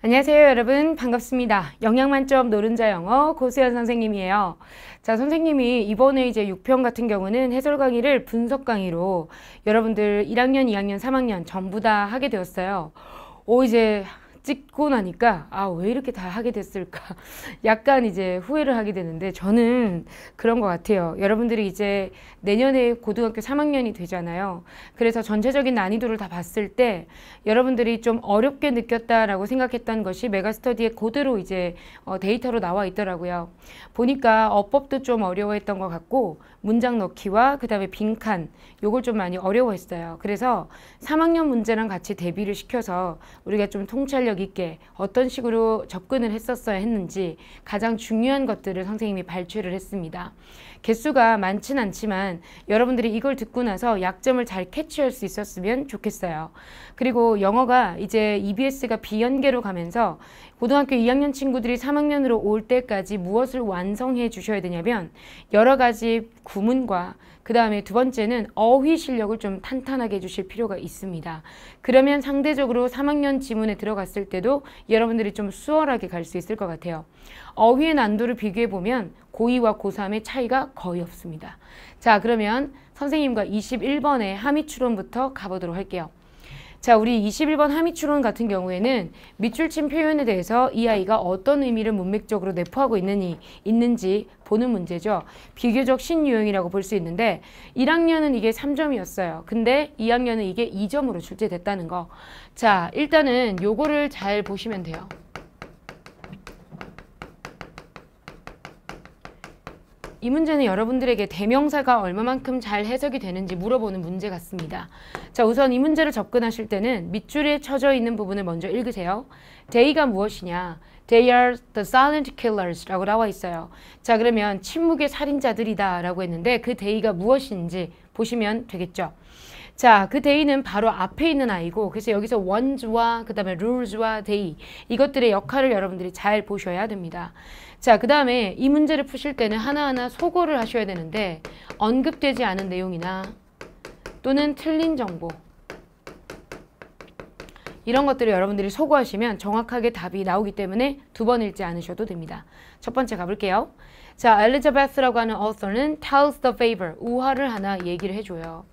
안녕하세요 여러분 반갑습니다 영양만점 노른자 영어 고수연 선생님이에요 자 선생님이 이번에 이제 6편 같은 경우는 해설 강의를 분석 강의로 여러분들 1학년 2학년 3학년 전부 다 하게 되었어요 오 이제 찍고 나니까 아 왜 이렇게 다 하게 됐을까 약간 이제 후회를 하게 되는데 저는 그런 것 같아요 여러분들이 이제 내년에 고등학교 3학년이 되잖아요 그래서 전체적인 난이도를 다 봤을 때 여러분들이 좀 어렵게 느꼈다라고 생각했던 것이 메가스터디에 그대로 이제 어, 데이터로 나와 있더라고요 보니까 어법도 좀 어려워했던 것 같고 문장 넣기와 그 다음에 빈칸 요걸 좀 많이 어려워했어요 그래서 3학년 문제랑 같이 대비를 시켜서 우리가 좀 통찰력 중립 있게 어떤 식으로 접근을 했었어야 했는지 가장 중요한 것들을 선생님이 발췌를 했습니다. 개수가 많진 않지만 여러분들이 이걸 듣고 나서 약점을 잘 캐치할 수 있었으면 좋겠어요. 그리고 영어가 이제 EBS가 비연계로 가면서 고등학교 2학년 친구들이 3학년으로 올 때까지 무엇을 완성해 주셔야 되냐면 여러 가지 구문과 그 다음에 두 번째는 어휘 실력을 좀 탄탄하게 해주실 필요가 있습니다. 그러면 상대적으로 3학년 지문에 들어갔을 때도 여러분들이 좀 수월하게 갈 수 있을 것 같아요. 어휘의 난도를 비교해보면 고2와 고3의 차이가 거의 없습니다. 자 그러면 선생님과 21번의 하미추론부터 가보도록 할게요. 자, 우리 21번 하미추론 같은 경우에는 밑줄친 표현에 대해서 이 아이가 어떤 의미를 문맥적으로 내포하고 있느니, 있는지 보는 문제죠. 비교적 신유형이라고 볼 수 있는데 1학년은 이게 3점이었어요. 근데 2학년은 이게 2점으로 출제됐다는 거. 자, 일단은 요거를 잘 보시면 돼요. 이 문제는 여러분들에게 대명사가 얼마만큼 잘 해석이 되는지 물어보는 문제 같습니다. 자, 우선 이 문제를 접근하실 때는 밑줄에 쳐져 있는 부분을 먼저 읽으세요. t h y 가 무엇이냐? They are the silent killers 라고 나와 있어요. 자, 그러면 침묵의 살인자들이다 라고 했는데 그 t h y 가 무엇인지 보시면 되겠죠. 자, 그 데이는 바로 앞에 있는 아이고 그래서 여기서 원주와 그 다음에 룰즈와 데이 이것들의 역할을 여러분들이 잘 보셔야 됩니다. 자, 그 다음에 이 문제를 푸실 때는 하나하나 소거를 하셔야 되는데 언급되지 않은 내용이나 또는 틀린 정보 이런 것들을 여러분들이 소거하시면 정확하게 답이 나오기 때문에 두 번 읽지 않으셔도 됩니다. 첫 번째 가볼게요. 자, 엘리자베스라고 하는 어서는 tells the favor, 우화를 하나 얘기를 해줘요.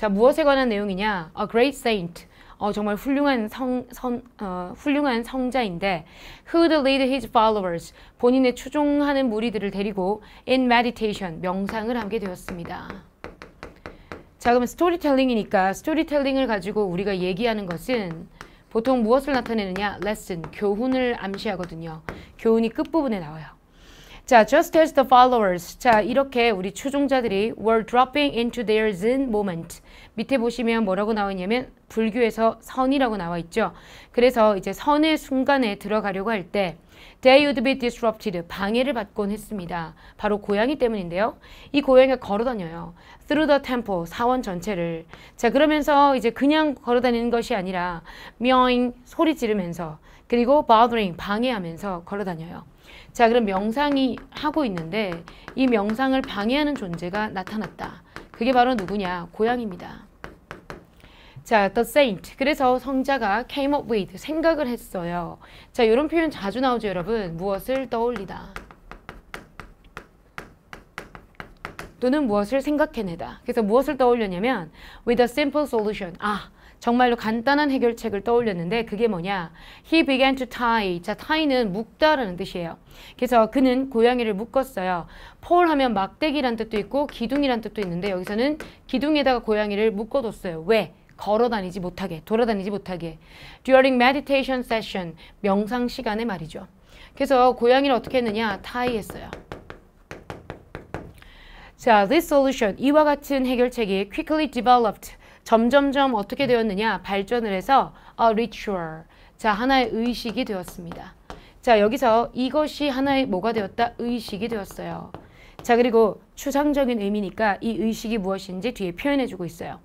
자, 무엇에 관한 내용이냐? A great saint. 어, 정말 훌륭한 성, 선, 어, 훌륭한 성자인데 who d lead his followers 본인의 추종하는 무리들을 데리고 in meditation 명상을 하게 되었습니다. 자 그러면 스토리텔링이니까 스토리텔링을 가지고 우리가 얘기하는 것은 보통 무엇을 나타내느냐? 레슨, 교훈을 암시하거든요. 교훈이 끝부분에 나와요. 자, just as the followers. 자, 이렇게 우리 추종자들이 were dropping into their zen moment. 밑에 보시면 뭐라고 나와 있냐면 불교에서 선이라고 나와 있죠. 그래서 이제 선의 순간에 들어가려고 할 때 they would be disrupted. 방해를 받곤 했습니다. 바로 고양이 때문인데요. 이 고양이가 걸어다녀요. through the temple, 사원 전체를. 자, 그러면서 이제 그냥 걸어다니는 것이 아니라 meowing, 소리 지르면서 그리고 bothering, 방해하면서 걸어다녀요. 자 그럼 명상이 하고 있는데 이 명상을 방해하는 존재가 나타났다. 그게 바로 누구냐? 고양입니다. 자, the saint. 그래서 성자가 came up with 생각을 했어요. 자, 이런 표현 자주 나오죠, 여러분. 무엇을 떠올리다. 또는 무엇을 생각해내다. 그래서 무엇을 떠올렸냐면 with a simple solution. 아, 정말로 간단한 해결책을 떠올렸는데 그게 뭐냐. He began to tie. 자, tie는 묶다라는 뜻이에요. 그래서 그는 고양이를 묶었어요. p l 폴 하면 막대기란 뜻도 있고 기둥이란 뜻도 있는데 여기서는 기둥에다가 고양이를 묶어뒀어요. 왜? 걸어다니지 못하게, 돌아다니지 못하게. During meditation session, 명상 시간에 말이죠. 그래서 고양이를 어떻게 했느냐? tie 했어요 자, this solution, 이와 같은 해결책이 quickly developed, 점점점 어떻게 되었느냐 발전을 해서 a 어, ritual 자 하나의 의식이 되었습니다. 자 여기서 이것이 하나의 뭐가 되었다 의식이 되었어요. 자 그리고 추상적인 의미니까 이 의식이 무엇인지 뒤에 표현해주고 있어요.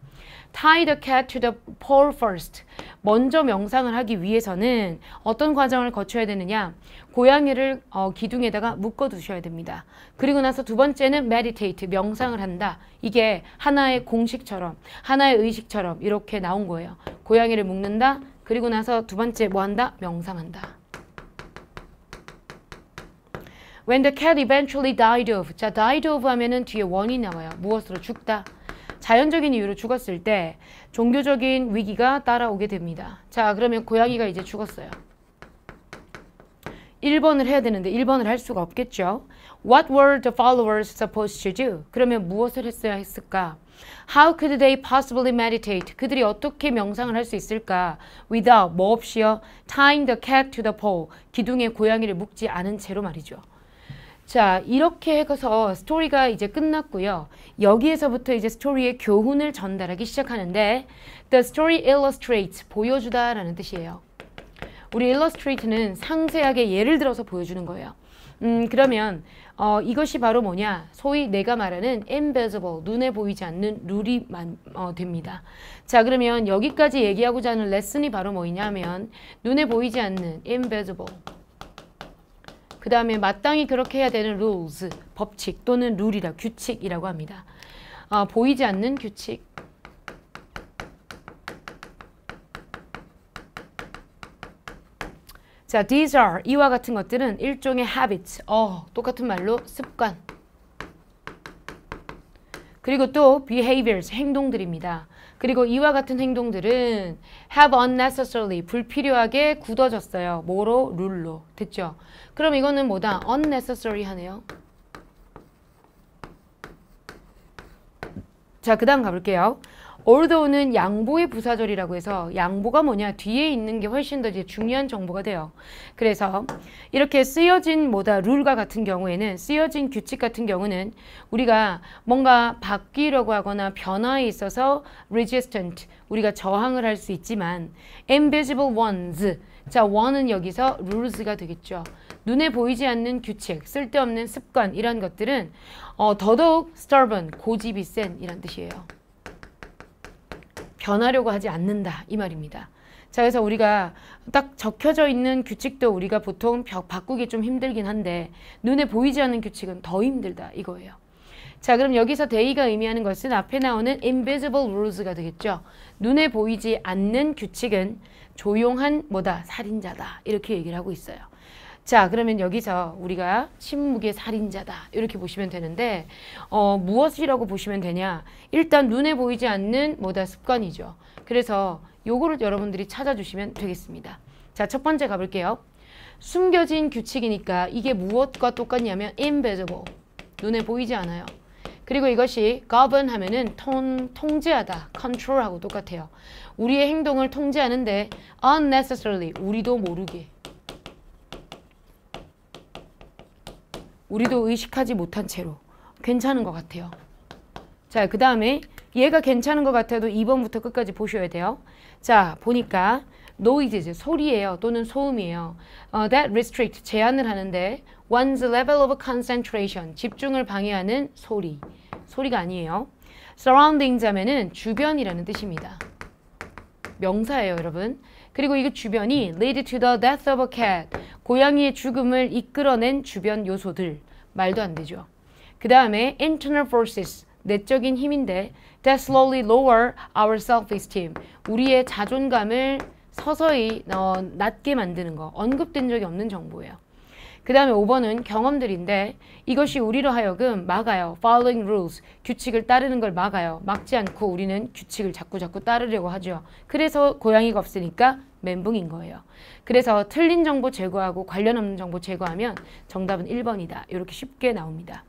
Tie the cat to the pole first. 먼저 명상을 하기 위해서는 어떤 과정을 거쳐야 되느냐. 고양이를 어, 기둥에다가 묶어두셔야 됩니다. 그리고 나서 두 번째는 meditate, 명상을 한다. 이게 하나의 공식처럼, 하나의 의식처럼 이렇게 나온 거예요. 고양이를 묶는다. 그리고 나서 두 번째 뭐 한다? 명상한다. When the cat eventually died of. 자, died of 하면은 뒤에 원이 나와요. 무엇으로 죽다. 자연적인 이유로 죽었을 때 종교적인 위기가 따라오게 됩니다. 자, 그러면 고양이가 이제 죽었어요. 1번을 해야 되는데 1번을 할 수가 없겠죠. What were the followers supposed to do? 그러면 무엇을 했어야 했을까? How could they possibly meditate? 그들이 어떻게 명상을 할 수 있을까? Without, 뭐 없이요? Tying the cat to the pole. 기둥에 고양이를 묶지 않은 채로 말이죠. 자 이렇게 해서 스토리가 이제 끝났고요. 여기에서부터 이제 스토리의 교훈을 전달하기 시작하는데 The story illustrates 보여주다 라는 뜻이에요. 우리 illustrate는 상세하게 예를 들어서 보여주는 거예요. 음 그러면 어, 이것이 바로 뭐냐 소위 내가 말하는 invisible 눈에 보이지 않는 룰이 만, 어, 됩니다. 자 그러면 여기까지 얘기하고자 하는 레슨이 바로 뭐냐면 눈에 보이지 않는 invisible 그 다음에 마땅히 그렇게 해야 되는 rules, 법칙 또는 룰이라 규칙이라고 합니다. 아, 보이지 않는 규칙. 자, these are 이와 같은 것들은 일종의 habit, 어, 똑같은 말로 습관. 그리고 또 behaviors, 행동들입니다. 그리고 이와 같은 행동들은 have unnecessarily, 불필요하게 굳어졌어요. 뭐로? 룰로. 됐죠? 그럼 이거는 뭐다? unnecessary 하네요. 자, 그 다음 가볼게요. 얼더우는 양보의 부사절이라고 해서 양보가 뭐냐 뒤에 있는 게 훨씬 더 이제 중요한 정보가 돼요. 그래서 이렇게 쓰여진 뭐다 룰과 같은 경우에는 쓰여진 규칙 같은 경우는 우리가 뭔가 바뀌려고 하거나 변화에 있어서 resistant 우리가 저항을 할 수 있지만 invisible ones 자 one은 여기서 rules가 되겠죠. 눈에 보이지 않는 규칙, 쓸데없는 습관 이런 것들은 어, 더더욱 stubborn, 고집이 센 이런 뜻이에요. 변하려고 하지 않는다 이 말입니다. 자 그래서 우리가 딱 적혀져 있는 규칙도 우리가 보통 바꾸기 좀 힘들긴 한데 눈에 보이지 않는 규칙은 더 힘들다 이거예요. 자 그럼 여기서 데이가 의미하는 것은 앞에 나오는 invisible rules가 되겠죠. 눈에 보이지 않는 규칙은 조용한 뭐다 살인자다 이렇게 얘기를 하고 있어요. 자 그러면 여기서 우리가 침묵의 살인자다 이렇게 보시면 되는데 어, 무엇이라고 보시면 되냐 일단 눈에 보이지 않는 뭐다 습관이죠 그래서 요거를 여러분들이 찾아주시면 되겠습니다 자 첫 번째 가볼게요 숨겨진 규칙이니까 이게 무엇과 똑같냐면 invisible 눈에 보이지 않아요 그리고 이것이 govern 하면은 통, 통제하다, control하고 똑같아요. 우리의 행동을 통제하는데 unnecessarily, 우리도 모르게. 우리도 의식하지 못한 채로 괜찮은 것 같아요. 자, 그 다음에 얘가 괜찮은 것 같아도 2번부터 끝까지 보셔야 돼요. 자, 보니까 n o i s e 소리예요. 또는 소음이에요. Uh, that restrict, 제한을 하는데 one's level of concentration, 집중을 방해하는 소리. 소리가 아니에요. surroundings 하면은 주변이라는 뜻입니다. 명사예요, 여러분. 그리고 이거 주변이 lead to the death of a cat, 고양이의 죽음을 이끌어낸 주변 요소들. 말도 안 되죠. 그 다음에 internal forces, 내적인 힘인데 that slowly lower our self-esteem, 우리의 자존감을 서서히 어, 낮게 만드는 거, 언급된 적이 없는 정보예요. 그 다음에 5번은 경험들인데 이것이 우리로 하여금 막아요. following rules, 규칙을 따르는 걸 막아요. 막지 않고 우리는 규칙을 자꾸자꾸 자꾸 따르려고 하죠. 그래서 고양이가 없으니까 멘붕인 거예요. 그래서 틀린 정보 제거하고 관련 없는 정보 제거하면 정답은 1번이다. 이렇게 쉽게 나옵니다.